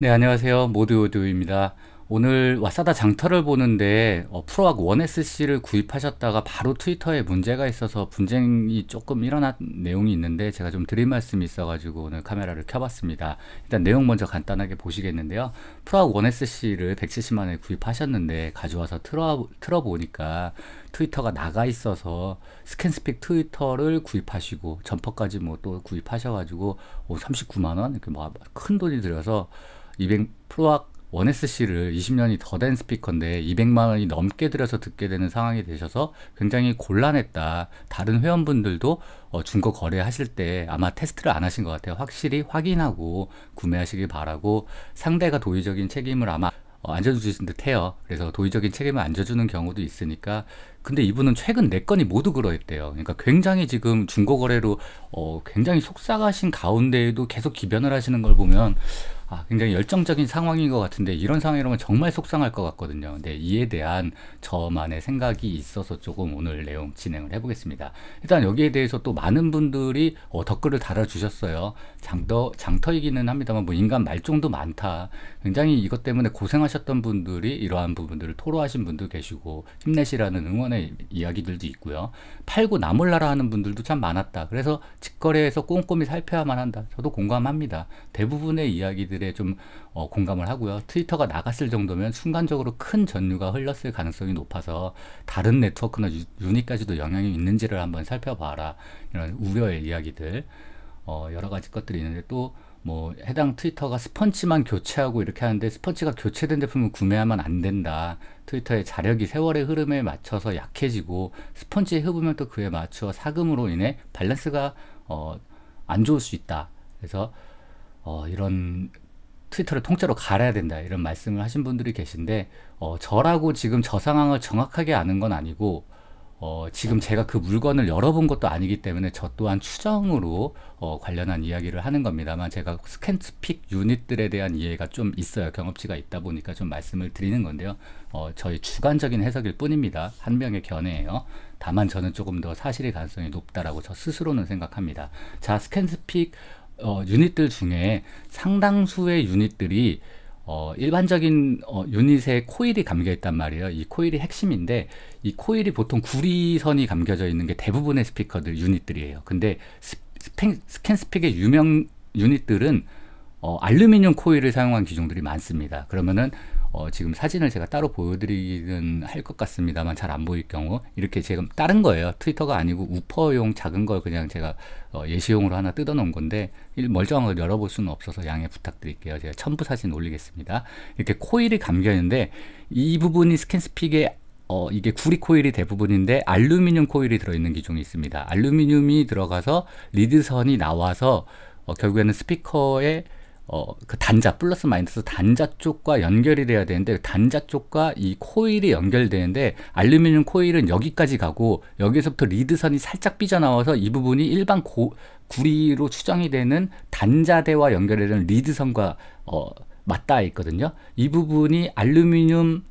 네, 안녕하세요. 모두오두입니다. 오늘 와사다 장터를 보는데 어, 프로악 1SC를 구입하셨다가 바로 트위터에 문제가 있어서 분쟁이 조금 일어난 내용이 있는데 제가 좀 드릴 말씀이 있어가지고 오늘 카메라를 켜봤습니다. 일단 내용 먼저 간단하게 보시겠는데요. 프로악 1SC를 170만원에 구입하셨는데 가져와서 틀어, 틀어보니까 트위터가 나가 있어서 스캔스픽 트위터를 구입하시고 점퍼까지 뭐 또 구입하셔가지고 39만원 이렇게 뭐큰 돈이 들어서 200 플러악 1SC를 20년이 더 된 스피커인데 200만 원이 넘게 들여서 듣게 되는 상황이 되셔서 굉장히 곤란했다. 다른 회원분들도 어, 중고 거래하실 때 아마 테스트를 안 하신 것 같아요. 확실히 확인하고 구매하시길 바라고 상대가 도의적인 책임을 아마 어, 안 져주신 듯 해요. 그래서 도의적인 책임을 안 져주는 경우도 있으니까 근데 이분은 최근 네 건이 모두 그러했대요. 그러니까 굉장히 지금 중고 거래로 어, 굉장히 속상하신 가운데에도 계속 기변을 하시는 걸 보면 아, 굉장히 열정적인 상황인 것 같은데 이런 상황이라면 정말 속상할 것 같거든요. 근데 이에 대한 저만의 생각이 있어서 조금 오늘 내용 진행을 해보겠습니다. 일단 여기에 대해서 또 많은 분들이 어, 댓글을 달아주셨어요. 장터, 장터이기는 합니다만 뭐 인간 말종도 많다. 굉장히 이것 때문에 고생하셨던 분들이 이러한 부분들을 토로하신 분도 계시고 힘내시라는 응원의 경우 이야기들도 있고요. 팔고 나몰라라 하는 분들도 참 많았다. 그래서 직거래에서 꼼꼼히 살펴야만 한다. 저도 공감합니다. 대부분의 이야기들에 좀 어, 공감을 하고요. 트위터가 나갔을 정도면 순간적으로 큰 전류가 흘렀을 가능성이 높아서 다른 네트워크나 유, 니까지도 영향이 있는지를 한번 살펴봐라. 이런 우려의 이야기들, 어, 여러 가지 것들이 있는데 또뭐 해당 트위터가 스펀치만 교체하고 이렇게 하는데 스펀치가 교체된 제품을 구매하면 안 된다. 트위터의 자력이 세월의 흐름에 맞춰서 약해지고 스펀지에 흡으면 또 그에 맞추 사금으로 인해 밸런스가 어, 안 좋을 수 있다. 그래서 어, 이런 트위터를 통째로 갈아야 된다 이런 말씀을 하신 분들이 계신데 어, 저라고 지금 저 상황을 정확하게 아는 건 아니고 어, 지금 제가 그 물건을 열어본 것도 아니기 때문에 저 또한 추정으로 어, 관련한 이야기를 하는 겁니다만 제가 스캔스픽 유닛들에 대한 이해가 좀 있어요. 경험치가 있다 보니까 좀 말씀을 드리는 건데요. 어, 저희 주관적인 해석일 뿐입니다. 한 명의 견해예요. 다만 저는 조금 더 사실의 가능성이 높다라고 저 스스로는 생각합니다. 자, 스캔스픽 어, 유닛들 중에 상당수의 유닛들이 어, 일반적인 어, 유닛에 코일이 감겨 있단 말이에요. 이 코일이 핵심인데 이 코일이 보통 구리선이 감겨져 있는 게 대부분의 스피커들 유닛들이에요. 근데 스팽, 스캔스픽의 유명 유닛들은 어, 알루미늄 코일을 사용한 기종들이 많습니다. 그러면은 어, 지금 사진을 제가 따로 보여드리는할 것 같습니다만 잘 안 보일 경우 이렇게 지금 다른 거예요. 트위터가 아니고 우퍼용 작은 걸 그냥 제가 어, 예시용으로 하나 뜯어 놓은 건데 멀쩡하게 열어볼 수는 없어서 양해 부탁드릴게요. 제가 첨부 사진 올리겠습니다. 이렇게 코일이 감겨 있는데 이 부분이 스캔스픽의 어, 이게 구리 코일이 대부분인데 알루미늄 코일이 들어있는 기종이 있습니다. 알루미늄이 들어가서 리드선이 나와서 어, 결국에는 스피커에 어, 그 단자 플러스 마이너스 단자 쪽과 연결이 돼야 되는데 그 단자 쪽과 이 코일이 연결되는데 알루미늄 코일은 여기까지 가고 여기서부터 리드선이 살짝 삐져나와서 이 부분이 일반 고, 구리로 추정이 되는 단자대와 연결되는 리드선과 어, 맞닿아 있거든요. 이 부분이 알루미늄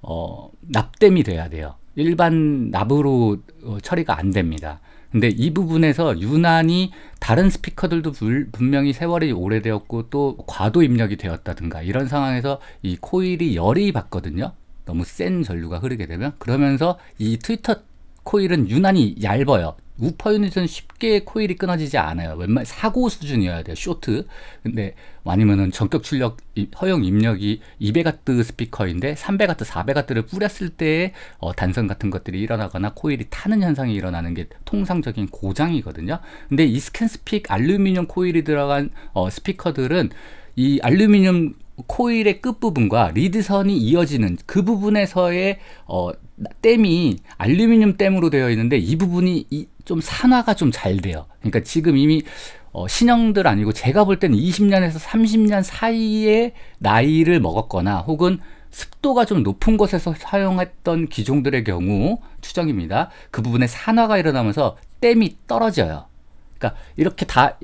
어, 납땜이 돼야 돼요. 일반 납으로 어, 처리가 안 됩니다. 근데 이 부분에서 유난히 다른 스피커들도 불, 분명히 세월이 오래되었고 또 과도 입력이 되었다든가 이런 상황에서 이 코일이 열이 받거든요. 너무 센 전류가 흐르게 되면 그러면서 이 트위터 코일은 유난히 얇아요. 우파 유닛은 쉽게 코일이 끊어지지 않아요. 웬만 사고 수준이어야 돼요. 쇼트. 근데 아니면은 전격 출력 허용 입력이 200W 스피커인데 300W, 400W를 뿌렸을 때 어, 단선 같은 것들이 일어나거나 코일이 타는 현상이 일어나는 게 통상적인 고장이거든요. 근데 이 스캔스픽 알루미늄 코일이 들어간 어, 스피커들은 이 알루미늄 코일의 끝부분과 리드선이 이어지는 그 부분에서의 어, 댐이 알루미늄 댐으로 되어 있는데 이 부분이 이, 좀 산화가 좀 잘 돼요. 그러니까 지금 이미 어, 신형들 아니고 제가 볼 때는 20년에서 30년 사이에 나이를 먹었거나 혹은 습도가 좀 높은 곳에서 사용했던 기종들의 경우 추정입니다. 그 부분에 산화가 일어나면서 댐이 떨어져요. 그러니까 이렇게 다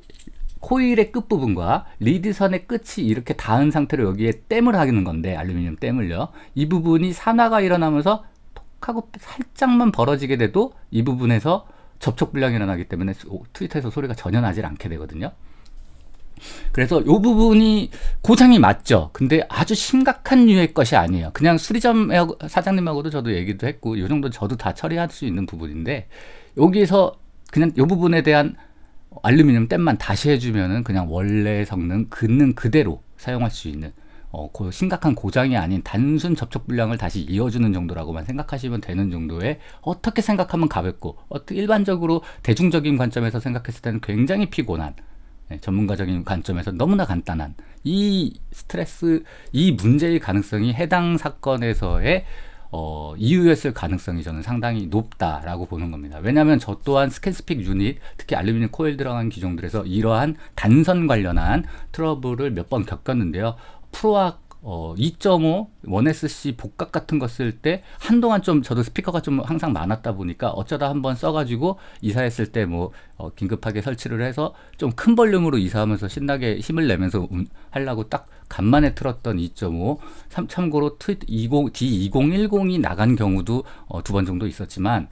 코일의 끝부분과 리드선의 끝이 이렇게 닿은 상태로 여기에 댐을 하는 기 건데 알루미늄 댐을요. 이 부분이 산화가 일어나면서 톡하고 살짝만 벌어지게 돼도 이 부분에서 접촉 불량이 일어나기 때문에 트위터에서 소리가 전혀 나질 않게 되거든요. 그래서 이 부분이 고장이 맞죠. 근데 아주 심각한 유의 것이 아니에요. 그냥 수리점 사장님하고도 저도 얘기도 했고 이 정도 저도 다 처리할 수 있는 부분인데 여기서 에 그냥 이 부분에 대한 알루미늄 땜만 다시 해주면은 그냥 원래 성능 긋는 그대로 사용할 수 있는 어, 고, 심각한 고장이 아닌 단순 접촉 불량을 다시 이어주는 정도라고만 생각하시면 되는 정도의 어떻게 생각하면 가볍고 어떻게 일반적으로 대중적인 관점에서 생각했을 때는 굉장히 피곤한 네, 전문가적인 관점에서 너무나 간단한 이 스트레스 이 문제의 가능성이 해당 사건에서의 어, 이유였을 가능성이 저는 상당히 높다라고 보는 겁니다. 왜냐하면 저 또한 스캔스픽 유닛, 특히 알루미늄 코일 들어간 기종들에서 이러한 단선 관련한 트러블을 몇 번 겪었는데요. 프로악 어, 2.5 1SC 복각 같은 거 쓸 때 한동안 좀 저도 스피커가 좀 항상 많았다 보니까 어쩌다 한번 써가지고 이사했을 때뭐 어, 긴급하게 설치를 해서 좀 큰 볼륨으로 이사하면서 신나게 힘을 내면서 음, 하려고 딱 간만에 틀었던 2.5 참, 참고로 트, 20, D2010이 나간 경우도 어, 두번 정도 있었지만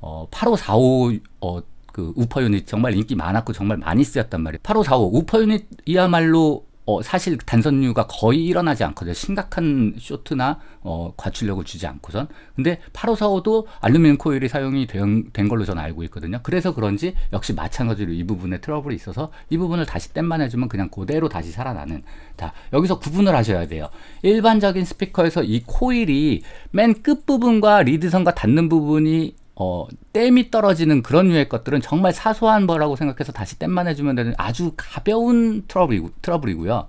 어, 8545 어, 그 우퍼 유닛 정말 인기 많았고 정말 많이 쓰였단 말이에요. 8545 우퍼 유닛이야말로 어, 사실 단선류가 거의 일어나지 않거든요. 심각한 쇼트나 어, 과출력을 주지 않고선. 근데 8545도 알루미늄 코일이 사용이 된, 된 걸로 저는 알고 있거든요. 그래서 그런지 역시 마찬가지로 이 부분에 트러블이 있어서 이 부분을 다시 땜만 해주면 그냥 그대로 다시 살아나는. 자, 여기서 구분을 하셔야 돼요. 일반적인 스피커에서 이 코일이 맨 끝부분과 리드선과 닿는 부분이 어, 땜이 떨어지는 그런 류의 것들은 정말 사소한 거라고 생각해서 다시 땜만 해주면 되는 아주 가벼운 트러블이고, 트러블이고요.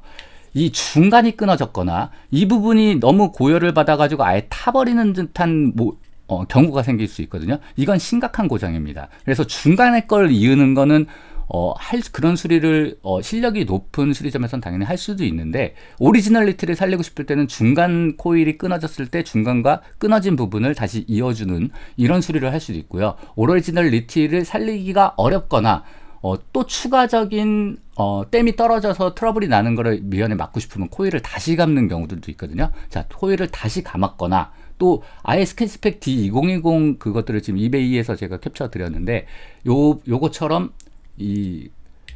이 중간이 끊어졌거나 이 부분이 너무 고열을 받아가지고 아예 타버리는 듯한 뭐, 어, 경우가 생길 수 있거든요. 이건 심각한 고장입니다. 그래서 중간에 걸 이으는 거는 어, 할 그런 수리를 어, 실력이 높은 수리점에선 당연히 할 수도 있는데 오리지널리티를 살리고 싶을 때는 중간 코일이 끊어졌을 때 중간과 끊어진 부분을 다시 이어주는 이런 수리를 할 수도 있고요. 오리지널리티를 살리기가 어렵거나 어, 또 추가적인 어, 댐이 떨어져서 트러블이 나는 거를 미연에 막고 싶으면 코일을 다시 감는 경우들도 있거든요. 자, 코일을 다시 감았거나 또 아예 스캔스펙 D2020 그것들을 지금 이베이에서 제가 캡처 드렸는데 요 요거처럼 이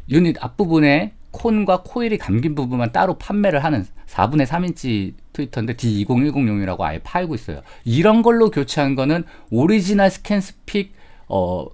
유닛 앞부분에 콘과 코일이 감긴 부분만 따로 판매를 하는 4분의 3인치 트위터인데 D2010용이라고 아예 팔고 있어요. 이런 걸로 교체한 거는 오리지널 스캔스픽 어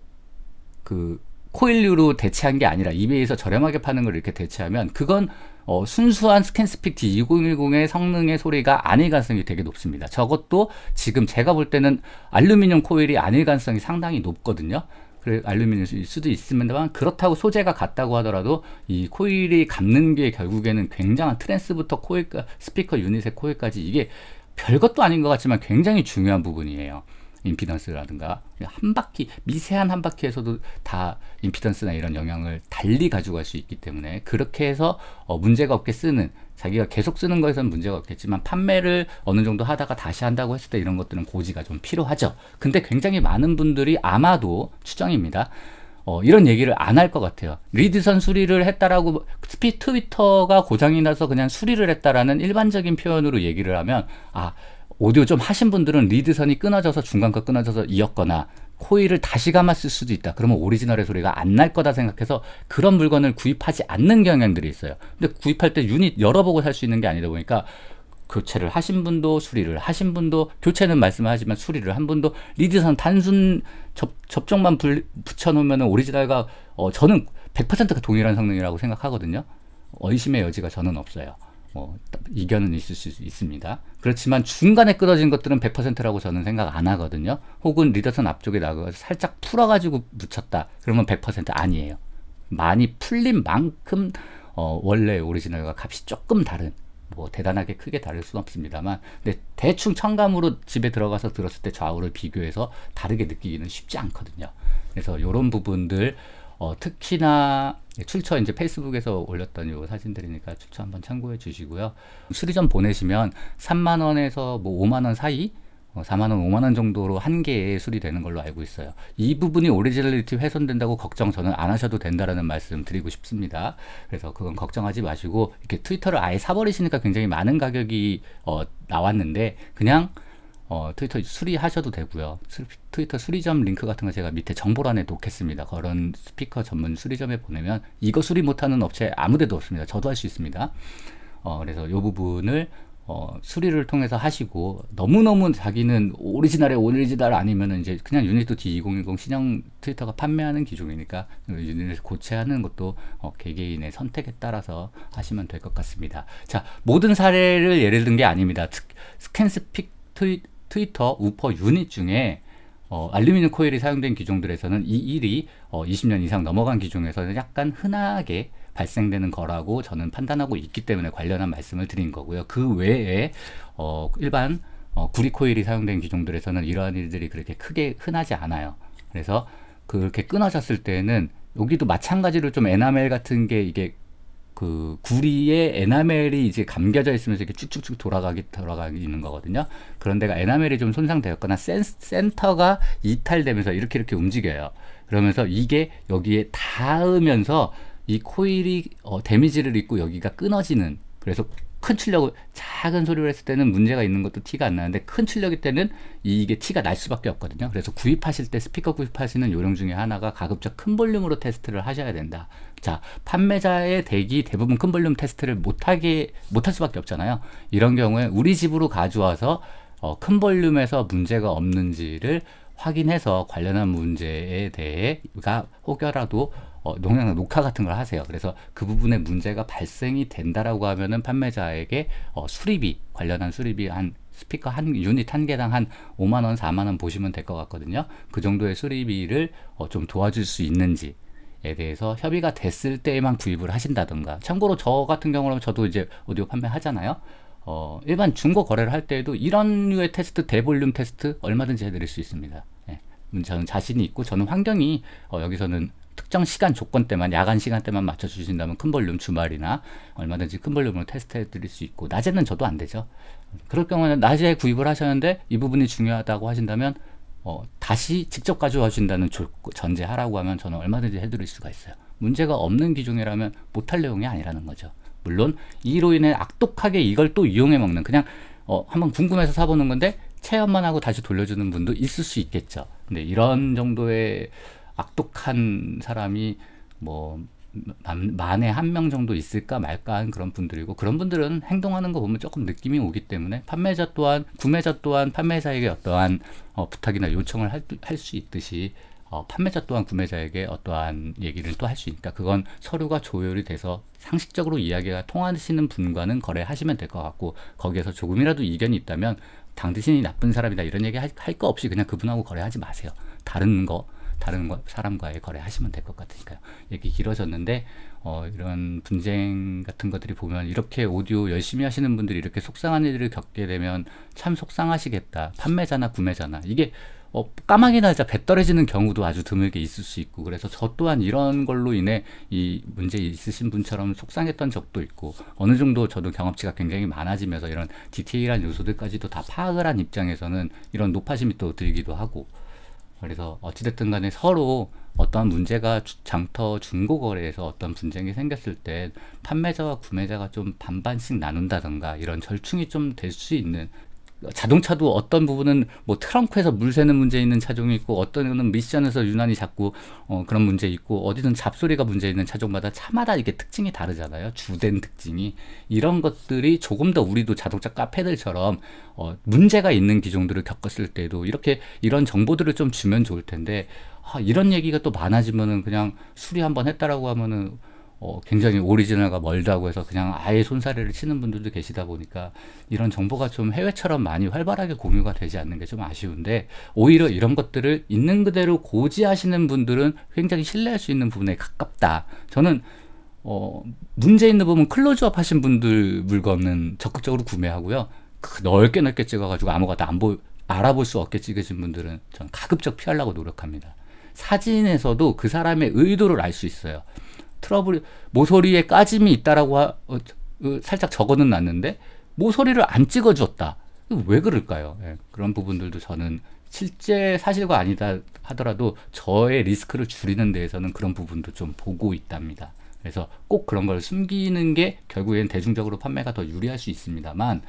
그 코일류로 대체한 게 아니라 이베이에서 저렴하게 파는 걸 이렇게 대체하면 그건 어, 순수한 스캔스픽 D2010의 성능의 소리가 아닐 가능성이 되게 높습니다. 저것도 지금 제가 볼 때는 알루미늄 코일이 아닐 가능성이 상당히 높거든요. 그 알루미늄일 수도 있습니다만 그렇다고 소재가 같다고 하더라도 이 코일이 감는 게 결국에는 굉장한 트랜스부터 코일 스피커 유닛의 코일까지 이게 별것도 아닌 것 같지만 굉장히 중요한 부분이에요. 임피던스라든가 한 바퀴 미세한 한 바퀴에서도 다 임피던스나 이런 영향을 달리 가져갈 수 있기 때문에 그렇게 해서 어, 문제가 없게 쓰는 자기가 계속 쓰는 거에선 문제가 없겠지만 판매를 어느 정도 하다가 다시 한다고 했을 때 이런 것들은 고지가 좀 필요하죠. 근데 굉장히 많은 분들이 아마도 추정입니다. 어, 이런 얘기를 안 할 것 같아요. 리드선 수리를 했다라고 스피 트위터가 고장이 나서 그냥 수리를 했다라는 일반적인 표현으로 얘기를 하면 아 오디오 좀 하신 분들은 리드선이 끊어져서 중간과 끊어져서 이었거나 코일을 다시 감았을 수도 있다. 그러면 오리지널의 소리가 안 날 거다 생각해서 그런 물건을 구입하지 않는 경향들이 있어요. 근데 구입할 때 유닛 열어보고 살 수 있는 게 아니다 보니까 교체를 하신 분도 수리를 하신 분도 교체는 말씀하지만 수리를 한 분도 리드선 단순 접, 접종만 불, 붙여놓으면 오리지널과 어, 저는 100%가 동일한 성능이라고 생각하거든요. 의심의 여지가 저는 없어요. 뭐 이견은 있을 수 있습니다. 그렇지만 중간에 끊어진 것들은 100%라고 저는 생각 안 하거든요. 혹은 리더선 앞쪽에 나가서 살짝 풀어가지고 묻혔다. 그러면 100% 아니에요. 많이 풀린 만큼 어, 원래 오리지널과 값이 조금 다른 뭐 대단하게 크게 다를 수는 없습니다만 근데 대충 청감으로 집에 들어가서 들었을 때 좌우를 비교해서 다르게 느끼기는 쉽지 않거든요. 그래서 이런 부분들 어, 특히나 출처 이제 페이스북에서 올렸던 요 사진들이니까 출처 한번 참고해 주시고요. 수리점 보내시면 3만 원에서 뭐 5만 원 사이 4만원, 어, 5만원 정도로 한 개에 수리되는 걸로 알고 있어요. 이 부분이 오리지널리티 훼손된다고 걱정 저는 안 하셔도 된다라는 말씀 드리고 싶습니다. 그래서 그건 걱정하지 마시고, 이렇게 트위터를 아예 사버리시니까 굉장히 많은 가격이 어, 나왔는데, 그냥 어, 트위터 수리하셔도 되고요. 트위터 수리점 링크 같은 거 제가 밑에 정보란에 놓겠습니다. 그런 스피커 전문 수리점에 보내면 이거 수리 못하는 업체 아무데도 없습니다. 저도 할 수 있습니다. 어, 그래서 이 부분을 어, 수리를 통해서 하시고 너무너무 자기는 오리지널에 오리지널 아니면 이제 그냥 유니토 D2010 신형 트위터가 판매하는 기종이니까 유닛을 고체하는 것도 어, 개개인의 선택에 따라서 하시면 될 것 같습니다. 자 모든 사례를 예를 든 게 아닙니다. 스캔스픽 트위터 트위터 우퍼 유닛 중에 어, 알루미늄 코일이 사용된 기종들에서는 이 일이 어, 20년 이상 넘어간 기종에서는 약간 흔하게 발생되는 거라고 저는 판단하고 있기 때문에 관련한 말씀을 드린 거고요. 그 외에 어, 일반 어, 구리 코일이 사용된 기종들에서는 이러한 일들이 그렇게 크게 흔하지 않아요. 그래서 그렇게 끊어졌을 때는 여기도 마찬가지로 좀 에나멜 같은 게 이게 그 구리에 에나멜이 이제 감겨져 있으면서 이렇게 쭉쭉쭉 돌아가기 돌아가는 거거든요. 그런데가 에나멜이 좀 손상되었거나 센, 센터가 이탈되면서 이렇게 이렇게 움직여요. 그러면서 이게 여기에 닿으면서 이 코일이 어, 데미지를 입고 여기가 끊어지는 그래서 큰 출력을 작은 소리로 했을 때는 문제가 있는 것도 티가 안 나는데 큰 출력일 때는 이게 티가 날 수밖에 없거든요. 그래서 구입하실 때 스피커 구입하시는 요령 중에 하나가 가급적 큰 볼륨으로 테스트를 하셔야 된다. 자, 판매자의 대기 대부분 큰 볼륨 테스트를 못하게 못 할 수밖에 없잖아요. 이런 경우에 우리 집으로 가져와서 어, 큰 볼륨에서 문제가 없는지를 확인해서 관련한 문제에 대해가 혹여라도 어, 동영 녹화 같은 걸 하세요. 그래서 그 부분에 문제가 발생이 된다라고 하면은 판매자에게 어, 수리비 관련한 수리비 한 스피커 한 유닛 한 개당 한 5만 원, 4만 원 보시면 될 것 같거든요. 그 정도의 수리비를 어, 좀 도와줄 수 있는지 에 대해서 협의가 됐을 때에만 구입을 하신다던가 참고로 저 같은 경우는 저도 이제 오디오 판매하잖아요 어, 일반 중고 거래를 할 때에도 이런 류의 테스트 대볼륨 테스트 얼마든지 해드릴 수 있습니다 예. 저는 자신이 있고 저는 환경이 어, 여기서는 특정 시간 조건때만 야간 시간때만 맞춰 주신다면 큰 볼륨 주말이나 얼마든지 큰 볼륨으로 테스트해 드릴 수 있고 낮에는 저도 안 되죠. 그럴 경우는 에 낮에 구입을 하셨는데 이 부분이 중요하다고 하신다면 어, 다시 직접 가져와 준다는 전제하라고 하면 저는 얼마든지 해드릴 수가 있어요. 문제가 없는 기종이라면 못할 내용이 아니라는 거죠. 물론 이로 인해 악독하게 이걸 또 이용해 먹는 그냥 어, 한번 궁금해서 사보는 건데 체험만 하고 다시 돌려주는 분도 있을 수 있겠죠. 근데 이런 정도의 악독한 사람이 뭐 만에 한 명 정도 있을까 말까 한 그런 분들이고 그런 분들은 행동하는 거 보면 조금 느낌이 오기 때문에 판매자 또한 구매자 또한 판매자에게 어떠한 어, 부탁이나 요청을 할 수 있듯이 어, 판매자 또한 구매자에게 어떠한 얘기를 또 할 수 있으니까 그건 서류가 조율이 돼서 상식적으로 이야기가 통하시는 분과는 거래하시면 될 것 같고 거기에서 조금이라도 이견이 있다면 당대신이 나쁜 사람이다 이런 얘기 할 거 없이 그냥 그분하고 거래하지 마세요 다른 거 다른 사람과의 거래하시면 될 것 같으니까요. 이렇게 길어졌는데 어, 이런 분쟁 같은 것들이 보면 이렇게 오디오 열심히 하시는 분들이 이렇게 속상한 일을 겪게 되면 참 속상하시겠다. 판매자나 구매자나 이게 어, 까마귀 날자 배 떨어지는 경우도 아주 드물게 있을 수 있고 그래서 저 또한 이런 걸로 인해 이 문제 있으신 분처럼 속상했던 적도 있고 어느 정도 저도 경험치가 굉장히 많아지면서 이런 디테일한 요소들까지도 다 파악을 한 입장에서는 이런 노파심이 또 들기도 하고 그래서 어찌됐든 간에 서로 어떠한 문제가 장터 중고 거래에서 어떤 분쟁이 생겼을 때 판매자와 구매자가 좀 반반씩 나눈다던가 이런 절충이 좀 될 수 있는 자동차도 어떤 부분은 뭐 트렁크에서 물 새는 문제 있는 차종이 있고 어떤 거는 미션에서 유난히 자꾸 어, 그런 문제 있고 어디든 잡소리가 문제 있는 차종마다 차마다 이게 특징이 다르잖아요 주된 특징이 이런 것들이 조금 더 우리도 자동차 카페들처럼 어, 문제가 있는 기종들을 겪었을 때도 이렇게 이런 정보들을 좀 주면 좋을 텐데 아, 이런 얘기가 또 많아지면은 그냥 수리 한번 했다라고 하면은 어, 굉장히 오리지널과 멀다고 해서 그냥 아예 손사래를 치는 분들도 계시다 보니까 이런 정보가 좀 해외처럼 많이 활발하게 공유가 되지 않는 게 좀 아쉬운데 오히려 이런 것들을 있는 그대로 고지하시는 분들은 굉장히 신뢰할 수 있는 부분에 가깝다. 저는 어, 문제 있는 부분 클로즈업 하신 분들 물건은 적극적으로 구매하고요. 그 넓게 넓게 찍어가지고 아무것도 안 보, 알아볼 수 없게 찍으신 분들은 전 가급적 피하려고 노력합니다. 사진에서도 그 사람의 의도를 알 수 있어요. 트러블이 모서리에 까짐이 있다라고 하, 어, 그 살짝 적어는 놨는데 모서리를 안 찍어줬다. 왜 그럴까요? 예, 그런 부분들도 저는 실제 사실과 아니다 하더라도 저의 리스크를 줄이는 데에서는 그런 부분도 좀 보고 있답니다. 그래서 꼭 그런 걸 숨기는 게 결국엔 대중적으로 판매가 더 유리할 수 있습니다만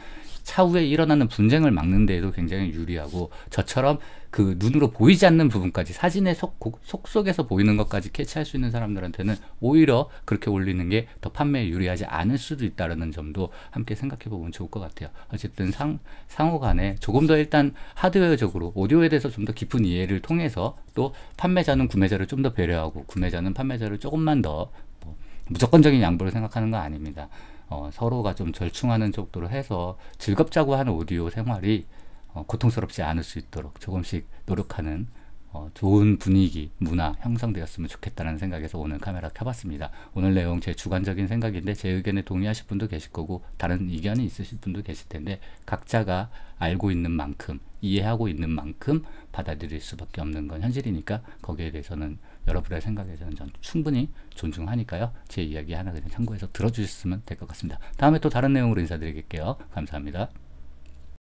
차후에 일어나는 분쟁을 막는 데에도 굉장히 유리하고 저처럼 그 눈으로 보이지 않는 부분까지 사진의 속, 속속에서 보이는 것까지 캐치할 수 있는 사람들한테는 오히려 그렇게 올리는 게 더 판매에 유리하지 않을 수도 있다는 점도 함께 생각해 보면 좋을 것 같아요. 어쨌든 상, 상호 간에 조금 더 일단 하드웨어적으로 오디오에 대해서 좀 더 깊은 이해를 통해서 또 판매자는 구매자를 좀 더 배려하고 구매자는 판매자를 조금만 더뭐 무조건적인 양보를 생각하는 거 아닙니다. 어, 서로가 좀 절충하는 정도로 해서 즐겁자고 하는 오디오 생활이 어, 고통스럽지 않을 수 있도록 조금씩 노력하는 어, 좋은 분위기, 문화 형성되었으면 좋겠다는 생각에서 오늘 카메라 켜봤습니다. 오늘 내용 제 주관적인 생각인데 제 의견에 동의하실 분도 계실 거고 다른 의견이 있으실 분도 계실 텐데 각자가 알고 있는 만큼 이해하고 있는 만큼 받아들일 수밖에 없는 건 현실이니까 거기에 대해서는 여러분의 생각에 대서는전 충분히 존중하니까요. 제 이야기 하나 그냥 참고해서 들어주셨으면 될 것 같습니다. 다음에 또 다른 내용으로 인사드릴게요. 감사합니다.